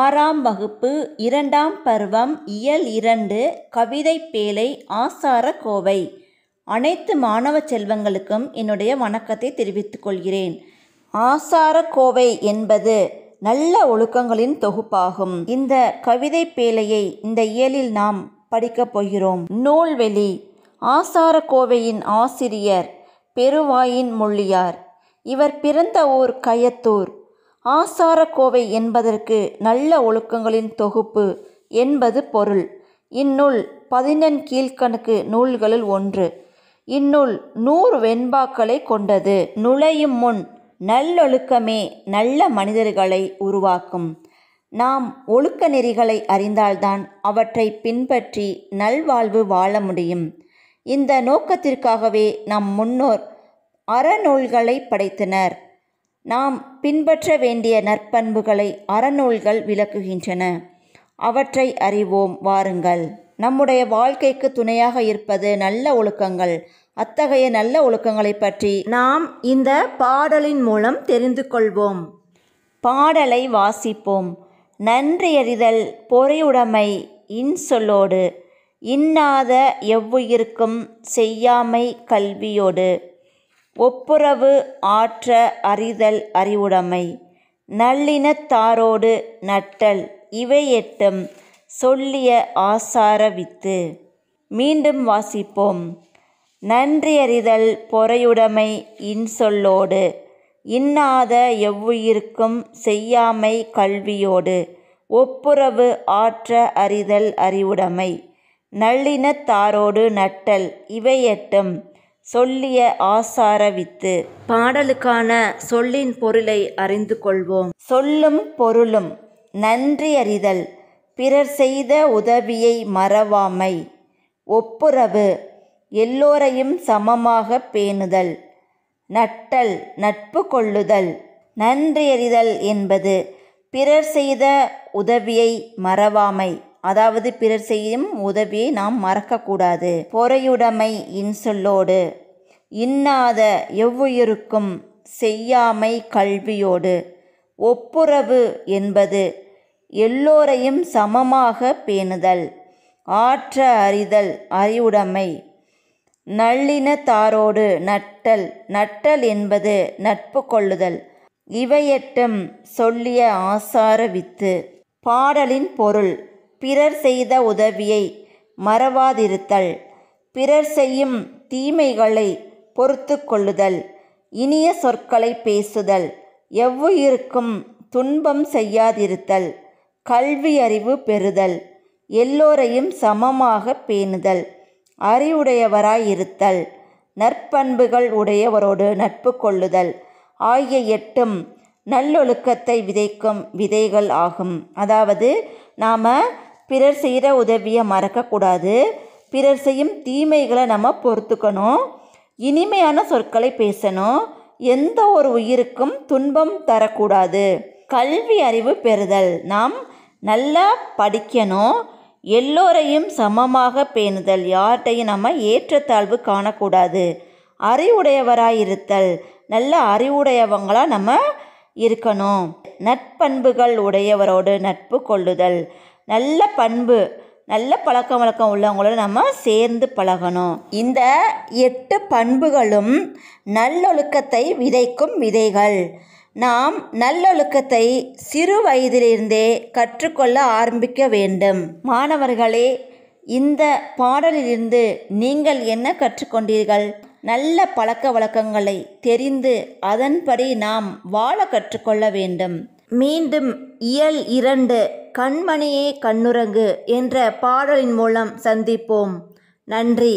ஆறாம் வகுப்பு இரண்டாம் பருவம் இயல் இரண்டு கவிதை பேலை ஆசார கோவை அனைத்து மாணவ செல்வங்களுக்கும் என்னுடைய வணக்கத்தை தெரிவித்துக் கொள்கிறேன் ஆசார கோவை என்பது நல்ல ஒழுக்கங்களின் தொகுப்பாகும் இந்த கவிதை பேலையை இந்த இயலில் நாம் படிக்கப் போகிறோம் நூல்வெளி ஆசார கோவையின் ஆசிரியர் பெருவாயின் மொழியார் இவர் பிறந்த ஊர் கயத்தூர் ஆசாரக்கோவை என்பதற்கு நல்ல ஒழுக்கங்களின் தொகுப்பு என்பது பொருள் இந்நூல் பதினெண் கீழ்கணக்கு நூல்களுள் ஒன்று இந்நூல் நூறு வெண்பாக்களை கொண்டது நுழையும் முன் நல்லொழுக்கமே நல்ல மனிதர்களை உருவாக்கும் நாம் ஒழுக்க நெறிகளை அறிந்தால்தான் அவற்றை பின்பற்றி நல்வாழ்வு வாழ முடியும் இந்த நோக்கத்திற்காகவே நம் முன்னோர் அறநூல்களை படைத்தனர் நாம் பின்பற்ற வேண்டிய நற்பண்புகளை அறநூல்கள் விளக்குகின்றன அவற்றை அறிவோம் வாருங்கள் நம்முடைய வாழ்க்கைக்கு துணையாக இருப்பது நல்ல ஒழுக்கங்கள் அத்தகைய நல்ல ஒழுக்கங்களை பற்றி நாம் இந்த பாடலின் மூலம் தெரிந்து கொள்வோம் பாடலை வாசிப்போம் நன்றியறிதல் பொறையுடைமை இன்சொல்லோடு இன்னாத எவ்வுயிருக்கும் செய்யாமை கல்வியோடு ஒப்புரவு ஆற்ற அறிதல் அறிவுடைமை நல்லினத்தாரோடு நட்டல் இவை எட்டும் சொல்லிய ஆசார வித்து மீண்டும் வாசிப்போம் நன்றியறிதல் பொறையுடைமை இன்சொல்லோடு இன்னாத எவ்வுயிருக்கும் செய்யாமை கல்வியோடு ஒப்புரவு ஆற்ற அறிதல் அறிவுடைமை நல்லினத்தாரோடு நட்டல் இவையட்டும் எட்டும் சொல்லிய ஆசார வித்து பாடலுக்கான சொல்லின் பொருளை அறிந்து கொள்வோம் சொல்லும் பொருளும் நன்றியறிதல் பிறர் செய்த உதவியை மறவாமை ஒப்புரவு எல்லோரையும் சமமாக பேணுதல் நட்டல் நட்பு கொள்ளுதல் நன்றியறிதல் என்பது பிறர் செய்த உதவியை மறவாமை அதாவது பிறர் செய்யும் உதவியை நாம் மறக்கக்கூடாது பொறையுடைமை இன்சொல்லோடு இன்னாத எவ்வுயிருக்கும் செய்யாமை கல்வியோடு ஒப்புரவு என்பது எல்லோரையும் சமமாக பேணுதல் ஆற்ற அறிதல் அறிவுடைமை நல்லினத்தாரோடு நட்டல் நட்டல் என்பது நட்பு கொள்ளுதல் இவையட்டம் சொல்லிய ஆசார வித்து பாடலின் பொருள் பிறர் செய்த உதவியை மறவாதிருத்தல் பிறர் செய்யும் தீமைகளை பொறுத்து கொள்ளுதல் இனிய சொற்களை பேசுதல் எவ்வுயிருக்கும் துன்பம் செய்யாதிருத்தல் கல்வி அறிவு பெறுதல் எல்லோரையும் சமமாக பேணுதல் அறிவுடையவராயிருத்தல் நற்பண்புகள் உடையவரோடு நட்பு கொள்ளுதல் ஆகிய எட்டும் நல்லொழுக்கத்தை விதைக்கும் விதைகள் ஆகும் அதாவது நாம் பிறர் செய்கிற உதவியை மறக்கக்கூடாது பிறர் செய்யும் தீமைகளை நம்ம பொறுத்துக்கணும் இனிமையான சொற்களை பேசணும் எந்த ஒரு உயிருக்கும் துன்பம் தரக்கூடாது கல்வி அறிவு பெறுதல் நாம் நல்லா படிக்கணும் எல்லோரையும் சமமாக பேணுதல் யார்கிட்டையும் நம்ம ஏற்றத்தாழ்வு காணக்கூடாது அறிவுடையவராயிருத்தல் நல்ல அறிவுடையவங்களாக நம்ம இருக்கணும் நட்பண்புகள் உடையவரோடு நட்பு கொள்ளுதல் நல்ல பண்பு நல்ல பழக்க வழக்கம் உள்ளவங்களோட நம்ம சேர்ந்து பழகணும் இந்த எட்டு பண்புகளும் நல்லொழுக்கத்தை விதைக்கும் விதைகள் நாம் நல்லொழுக்கத்தை சிறு வயதிலிருந்தே கற்றுக்கொள்ள ஆரம்பிக்க வேண்டும் மாணவர்களே இந்த பாடலிலிருந்து நீங்கள் என்ன கற்றுக்கொண்டீர்கள் நல்ல பழக்க வழக்கங்களை தெரிந்து அதன்படி நாம் வாழ கற்றுக்கொள்ள வேண்டும் மீண்டும் இயல் இரண்டு கண்மணியே கண்ணுறங்கு என்ற பாடலின் மூலம் சந்திப்போம் நன்றி